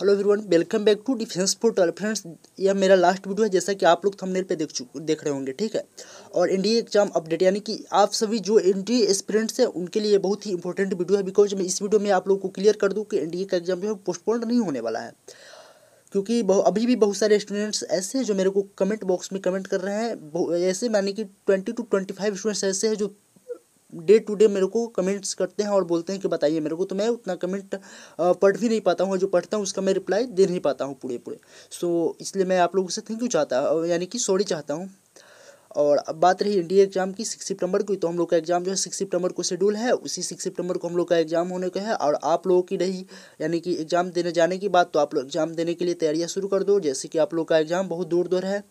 hello everyone welcome back to defence portal friends यह मेरा last video है जैसा कि आप लोग थंबनेल पे देख चुके देख रहे होंगे ठीक है और एनडीए एग्जाम अपडेट यानी कि आप सभी जो एनडीए एस्पिरेंट्स हैं उनके लिए बहुत ही इंपॉर्टेंट वीडियो है बिकॉज मैं इस वीडियो में आप लोग को क्लियर कर दूँ कि एन का एग्जाम जो है पोस्टपोन नहीं होने वाला है क्योंकि अभी भी बहुत सारे स्टूडेंट्स ऐसे हैं जो मेरे को कमेंट बॉक्स में कमेंट कर रहे हैं ऐसे मानी कि twenty two twenty five students ऐसे हैं जो डे टू डे मेरे को कमेंट्स करते हैं और बोलते हैं कि बताइए मेरे को तो मैं उतना कमेंट पढ़ भी नहीं पाता हूँ जो पढ़ता हूँ उसका मैं रिप्लाई दे नहीं पाता हूँ पूरे पूरे सो इसलिए मैं आप लोगों से थैंक यू चाहता यानी कि सॉरी चाहता हूँ और अब बात रही इंडिया एग्जाम की सिक्स सितंबर की तो हम लोग का एग्जाम जो है सिक्स सितंबर को शेड्यूल है उसी सिक्स सितंबर को हम लोग का एग्जाम होने का है और आप लोगों की रही यानी कि एग्जाम देने जाने की बात तो आप लोग एग्जाम देने के लिए तैयारियां शुरू कर दो जैसे कि आप लोग का एग्जाम बहुत दूर दूर है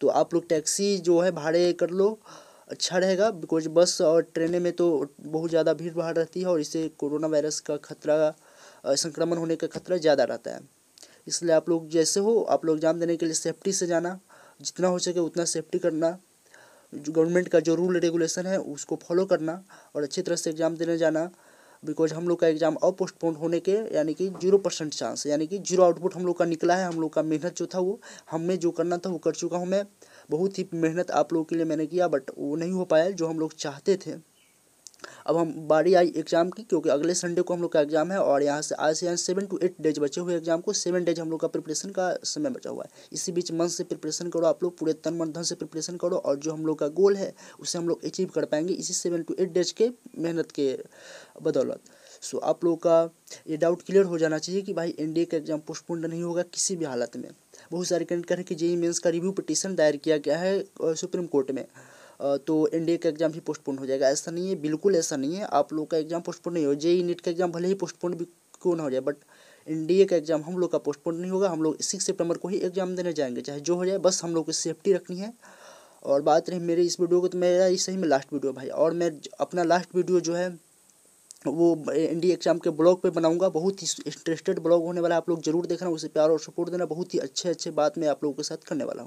तो आप लोग टैक्सी जो है भाड़े कर लो अच्छा रहेगा बिकॉज बस और ट्रेनें में तो बहुत ज़्यादा भीड़ भाड़ रहती है और इससे कोरोना वायरस का खतरा संक्रमण होने का खतरा ज़्यादा रहता है इसलिए आप लोग जैसे हो आप लोग एग्ज़ाम देने के लिए सेफ्टी से जाना जितना हो सके उतना सेफ्टी करना गवर्नमेंट का जो रूल रेगुलेशन है उसको फॉलो करना और अच्छी तरह से एग्ज़ाम देने जाना बिकॉज हम लोग का एग्ज़ाम और पोस्टपोन होने के यानी कि जीरो परसेंट चांस यानी कि जीरो आउटपुट हम लोग का निकला है हम लोग का मेहनत जो था वो हमें जो करना था वो कर चुका हूँ मैं बहुत ही मेहनत आप लोगों के लिए मैंने किया बट वो नहीं हो पाया जो हम लोग चाहते थे अब हम बारी आई एग्ज़ाम की क्योंकि अगले संडे को हम लोग का एग्ज़ाम है और यहाँ से आज से यहाँ सेवन टू एट डेज बचे हुए एग्ज़ाम को सेवन डेज हम लोग का प्रिपरेशन का समय बचा हुआ है इसी बीच मन से प्रिपरेशन करो आप लोग पूरे तन मन धन से प्रिपरेशन करो और जो हम लोग का गोल है उसे हम लोग अचीव कर पाएंगे इसी सेवन टू एट डेज के मेहनत के बदौलत सो आप लोग का ये डाउट क्लियर हो जाना चाहिए कि भाई एन का एग्जाम पोस्टपोन्ड नहीं होगा किसी भी हालत में बहुत सारे कैंडिडेट हैं कि जेई मेन्स e का रिव्यू पटिशन दायर किया गया है सुप्रीम कोर्ट में तो एनडीए का एग्जाम भी पोस्टपोन हो जाएगा ऐसा नहीं है बिल्कुल ऐसा नहीं है आप लोग का एग्जाम पोस्टपोन नहीं हो जेई नीट e का एग्जाम भले ही पोस्टपोन भी क्यों ना हो जाए बट ए का एग्जाम हम लोग का पोस्टपोन नहीं होगा हम लोग सिक्स सितंबर को ही एग्जाम देने जाएंगे चाहे जो हो जाए बस हम लोग को सेफ्टी रखनी है और बात रही मेरे इस वीडियो को तो मेरा इस सही में लास्ट वीडियो भाई और मैं अपना लास्ट वीडियो जो है वो एन डी एग्जाम के ब्लॉग पे बनाऊंगा बहुत ही इंटरेस्टेड ब्लॉग होने वाला है आप लोग जरूर देखना उसे प्यार और सपोर्ट देना बहुत ही अच्छे अच्छे बात मैं आप लोगों के साथ करने वाला हूँ